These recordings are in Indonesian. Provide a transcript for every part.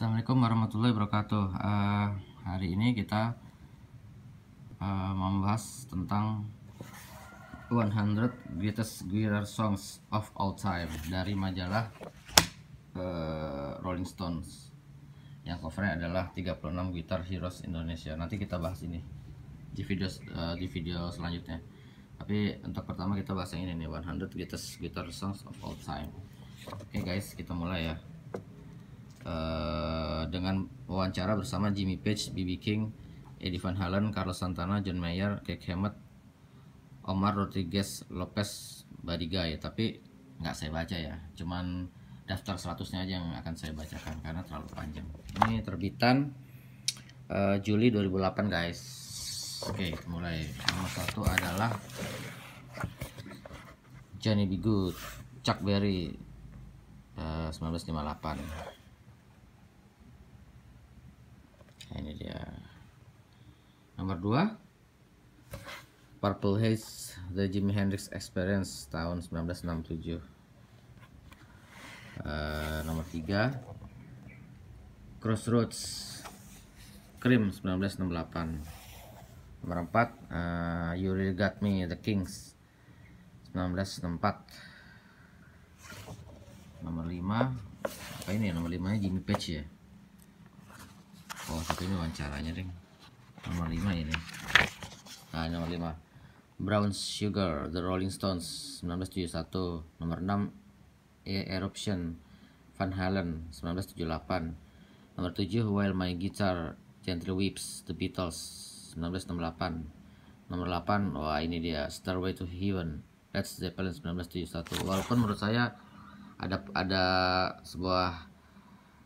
Assalamualaikum warahmatullahi wabarakatuh uh, Hari ini kita uh, membahas tentang 100 Greatest Guitar Songs of All Time Dari majalah uh, Rolling Stones Yang covernya adalah 36 Guitar Heroes Indonesia Nanti kita bahas ini di video, uh, di video selanjutnya Tapi untuk pertama kita bahas yang ini nih 100 Greatest Guitar Songs of All Time Oke okay guys kita mulai ya Eh, dengan wawancara bersama Jimmy Page, BB King, Eddie Van Halen, Carlos Santana, John Mayer, Keke Hemet, Omar Rodriguez Lopez Buddy guy, tapi nggak saya baca ya, cuman daftar 100-nya aja yang akan saya bacakan karena terlalu panjang. Ini terbitan uh, Juli 2008 guys. Oke, okay, mulai. Nomor satu adalah Johnny bigood, Chuck Berry, uh, eh, 1958. nah, ini dia nomor 2 Purple Haze The Jimi Hendrix Experience tahun 1967 uh, eh, nomor 3 Crossroads Cream 1968 nomor 4 uh, eh, You Really Got Me The Kings 1964 nomor 5 apa ini ya? nomor 5 nya Jimmy Page ya satu ini wawancaranya ring nomor 5 ini nah nomor 5 Brown Sugar The Rolling Stones 1971 nomor 6 e Eruption Van Halen 1978 nomor 7 While My Guitar Gently Weeps The Beatles 1968 nomor 8 wah ini dia Stairway to Heaven Led Zeppelin 1971 walaupun menurut saya ada ada sebuah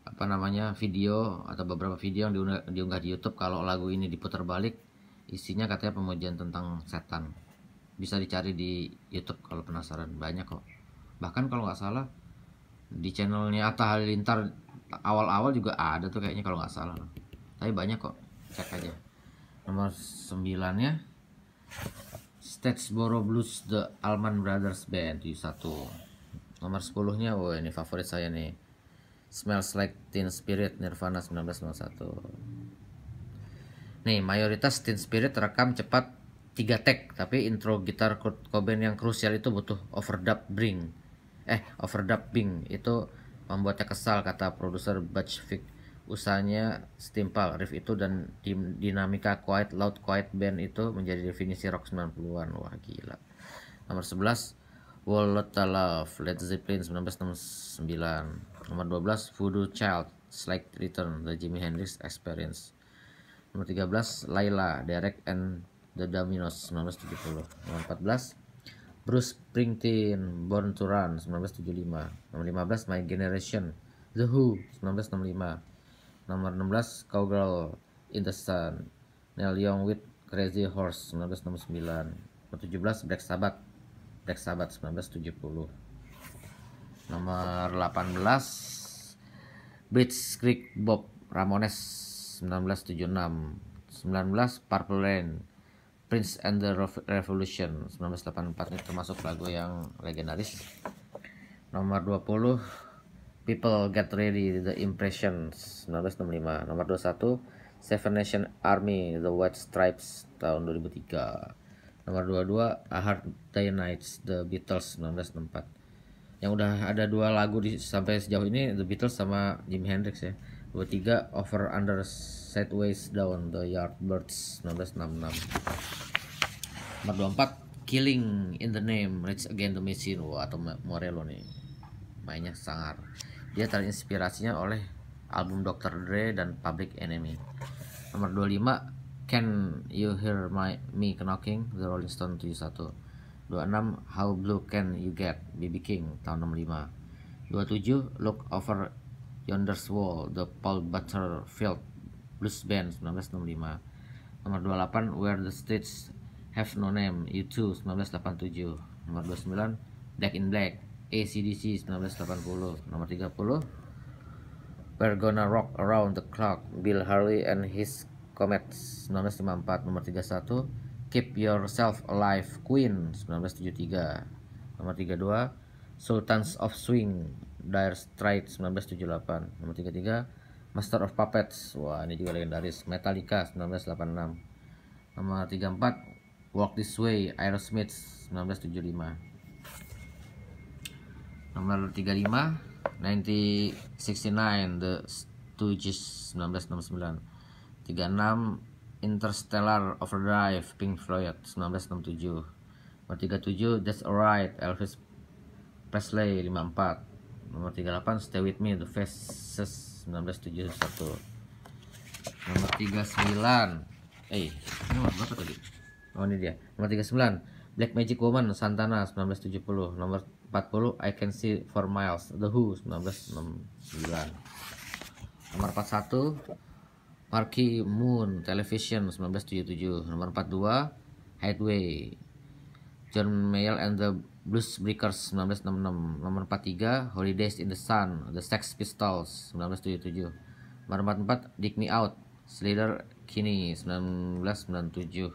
apa namanya video atau beberapa video yang diunggah, di YouTube kalau lagu ini diputar balik isinya katanya pemujian tentang setan bisa dicari di YouTube kalau penasaran banyak kok bahkan kalau nggak salah di channelnya Atta Halilintar awal-awal juga ada tuh kayaknya kalau nggak salah tapi banyak kok cek aja nomor 9 nya Statesboro Blues The Alman Brothers Band satu nomor sepuluhnya nya oh ini favorit saya nih Smells Like Teen Spirit Nirvana 1991 nih mayoritas Teen Spirit rekam cepat 3 take tapi intro gitar Kurt Cobain yang krusial itu butuh overdub bring eh overdubbing itu membuatnya kesal kata produser Butch Vig usahanya setimpal riff itu dan dinamika quiet loud quiet band itu menjadi definisi rock 90-an wah gila nomor 11 Wall Love Led Zeppelin 1969 Nomor 12 Voodoo Child Slight Return The Jimi Hendrix Experience Nomor 13 Laila Derek and The Dominos 1970 Nomor 14 Bruce Springsteen Born to Run 1975 Nomor 15 My Generation The Who 1965 Nomor 16 Cowgirl In The Sun Neil Young with Crazy Horse 1969 Nomor 17 Black Sabbath Black Sabbath 1970 Nomor 18 Bridge Creek Bob Ramones 1976 19 Purple Rain Prince and the Revolution 1984 ini termasuk lagu yang legendaris Nomor 20 People Get Ready The Impressions 1965 Nomor 21 Seven Nation Army The White Stripes tahun 2003 Nomor 22 A Hard Day Nights The Beatles 1964 yang udah ada dua lagu di, sampai sejauh ini The Beatles sama Jimi Hendrix ya. Dua tiga Over Under Sideways Down The Yardbirds 1966. Nomor 24 Killing in the Name Rich Again the Machine Wah, atau Morello nih. Mainnya sangar. Dia terinspirasinya oleh album Dr. Dre dan Public Enemy. Nomor 25 Can You Hear My Me Knocking The Rolling Stone 71 26 How Blue Can You Get BB King tahun 65 27 Look Over Yonder's Wall The Paul Butterfield Blues Band 1965 Nomor 28 Where the Streets Have No Name U2 1987 Nomor 29 Black in Black ACDC 1980 Nomor 30 We're Gonna Rock Around the Clock Bill Harley and His Comets 1954 Nomor 31 Keep Yourself Alive Queen 1973 nomor 32 Sultans of Swing Dire Straits 1978 nomor 33 Master of Puppets wah ini juga legendaris Metallica 1986 nomor 34 Walk This Way Aerosmith 1975 nomor 35 1969 The Stooges 1969 36 Interstellar Overdrive Pink Floyd 1967 nomor 37 That's Alright Elvis Presley 54 nomor 38 Stay With Me The Faces 1971 nomor 39 eh ini nomor berapa tadi oh ini dia nomor 39 Black Magic Woman Santana 1970 nomor 40 I Can See For Miles The Who 1969 nomor 41 Marquee Moon Television 1977 nomor 42 Hideaway John Mayer and the Blues Breakers 1966 nomor 43 Holidays in the Sun The Sex Pistols 1977 nomor 44 Dig Me Out Slider Kinney 1997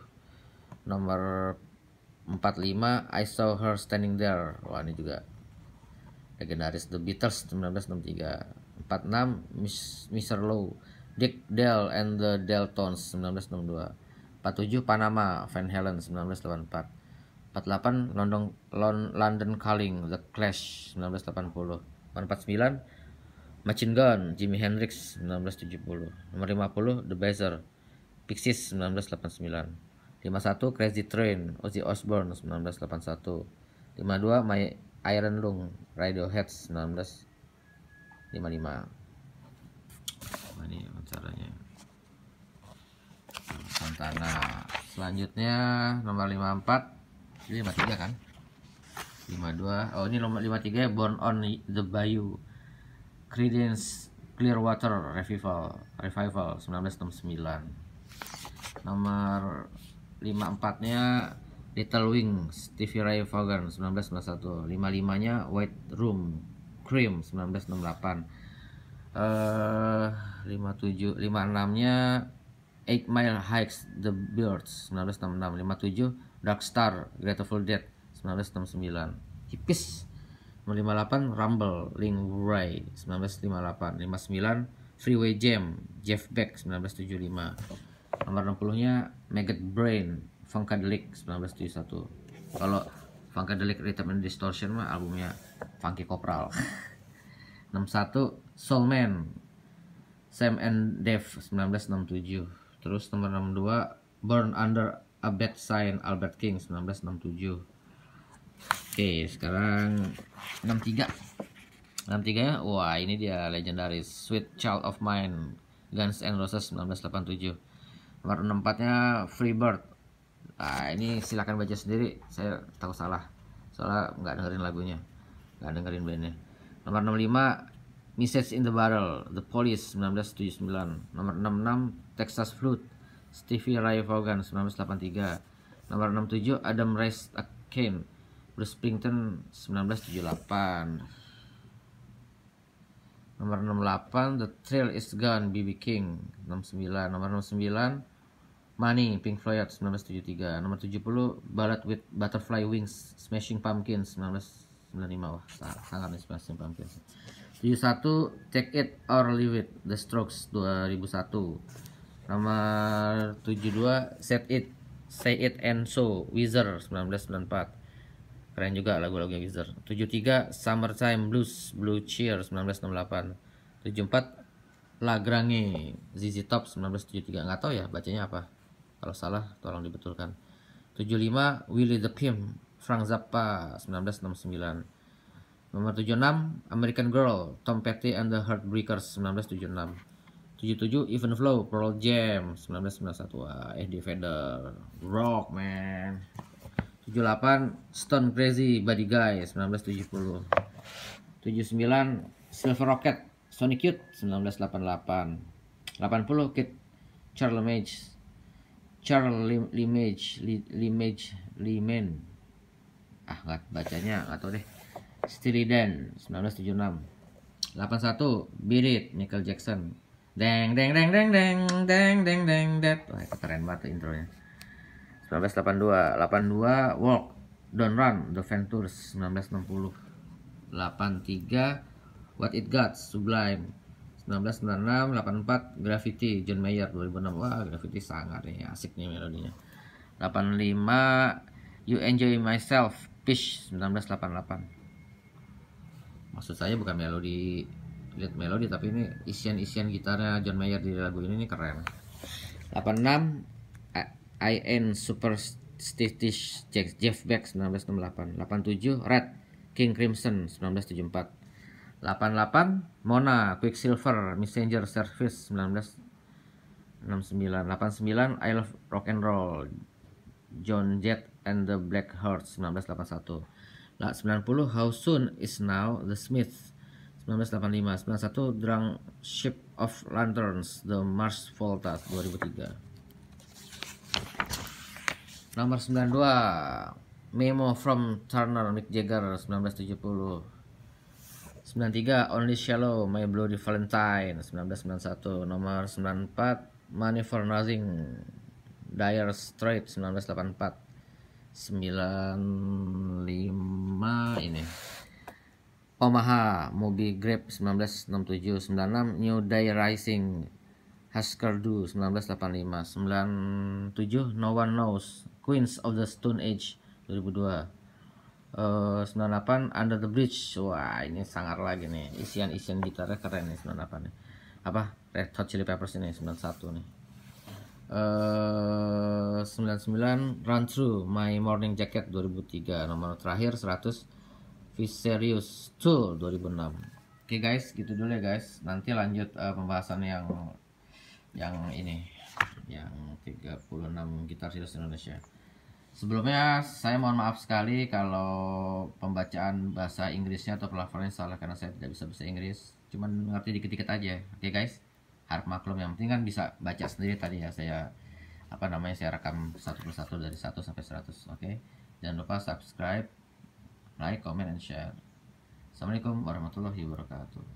nomor 45 I Saw Her Standing There wah ini juga legendaris The Beatles 1963 46 Miss, Mr. Low Dick Dale and the Deltons 1962 47 Panama Van Halen 1984 48 London London Calling The Clash 1980 49 Machine Gun Jimi Hendrix 1970 nomor 50 The Buzzer Pixies 1989 51 Crazy Train Ozzy Osbourne 1981 52 My Iron Lung Radiohead 1955 nah, ini caranya Santana selanjutnya nomor 54 ini 53 kan 52 oh ini nomor 53 Born on the Bayou Credence Clearwater Revival Revival 1969 nomor 54 nya Little Wings stevie Ray Vaughan 1991 55 nya White Room Cream 1968 eh uh, 57 56-nya 8 Mile Hikes The Birds 1966 57 Dark Star Grateful Dead 1969 Hippies 58 Rumble Ling Ray 1958 59 Freeway Jam Jeff Beck 1975 nomor 60 nya Maggot Brain Funkadelic 1971 kalau Funkadelic Rhythm and Distortion mah albumnya Funky Kopral 61 Soulman Sam and Dave 1967 terus nomor 62 Burn Under a Bad Sign Albert King 1967 oke sekarang 63 63 ya wah ini dia legendaris Sweet Child of Mine Guns and Roses 1987 nomor 64 nya Freebird nah ini silahkan baca sendiri saya tahu salah soalnya nggak dengerin lagunya nggak dengerin bandnya nomor 65 Message in the Barrel, The Police 1979, nomor 66 Texas Flood, Stevie Ray Vaughan 1983, nomor 67 Adam Rice Akin, Bruce Springton 1978. Nomor 68 The Trail Is Gone BB King 69, nomor 69 Money, Pink Floyd 1973, nomor 70 Ballad with Butterfly Wings, Smashing Pumpkins 1995. Wah, sangat nih Smashing Pumpkins. U1 Check It or Leave It The Strokes 2001 nomor 72 Set It Say It and So Wizard 1994 keren juga lagu-lagunya Wizard 73 Summertime Blues Blue Cheer 1968 74 Lagrange ZZ Top 1973 nggak tahu ya bacanya apa kalau salah tolong dibetulkan 75 willie the Pimp Frank Zappa 1969 Nomor 76 American Girl Tom Petty and the Heartbreakers 1976. 77 Even Flow Pearl Jam 1991. Wah, Eddie Vedder Rock man. 78 Stone Crazy Body Guy 1970. 79 Silver Rocket Sonic Youth 1988. 80 Kid Charlemage Lee Limage Limage Limen. Ah, nggak bacanya tahu deh. Stiliden 1976 81 Birit Michael Jackson Deng deng deng deng deng deng deng deng deng Wah itu keren banget intronya 1982 82 Walk Don't Run The Ventures 1960 83 What It Got Sublime 1996 84 Graffiti John Mayer 2006 Wah Graffiti sangat nih asik nih melodinya 85 You Enjoy Myself Fish 1988 maksud saya bukan melodi lihat melodi tapi ini isian-isian gitarnya John Mayer di lagu ini, ini keren 86 IN Jack Jeff Beck 1968 87 Red King Crimson 1974 88 Mona Quicksilver Messenger Service 1969 89 I Love Rock and Roll John Jett and the Black Hearts 1981 lah 90 How soon is now the Smith 1985 91 Drunk Ship of Lanterns The Mars Volta 2003 Nomor 92 Memo from Turner Mick Jagger 1970 93 Only Shallow My Bloody Valentine 1991 Nomor 94 Money for Nothing Dire Straits 1984 95 ini Omaha Mobi Grape 1967 96 New Day Rising Husker Du 1985 97 No One Knows Queens of the Stone Age 2002 uh, 98 Under the Bridge wah ini sangar lagi nih isian-isian gitarnya keren nih 98 nih apa Red Hot Chili Peppers ini 91 nih Eh, sembilan 99 Run Through My Morning Jacket 2003 nomor terakhir 100 Viserious Tool 2006 Oke okay guys, gitu dulu ya guys. Nanti lanjut uh, pembahasan yang yang ini yang 36 gitar Sirius Indonesia. Sebelumnya saya mohon maaf sekali kalau pembacaan bahasa Inggrisnya atau pelafalannya salah karena saya tidak bisa bahasa Inggris. Cuman mengerti dikit-dikit aja. Oke okay guys harap maklum yang penting kan bisa baca sendiri tadi ya saya apa namanya saya rekam satu persatu dari satu sampai seratus, oke okay? jangan lupa subscribe like comment and share assalamualaikum warahmatullahi wabarakatuh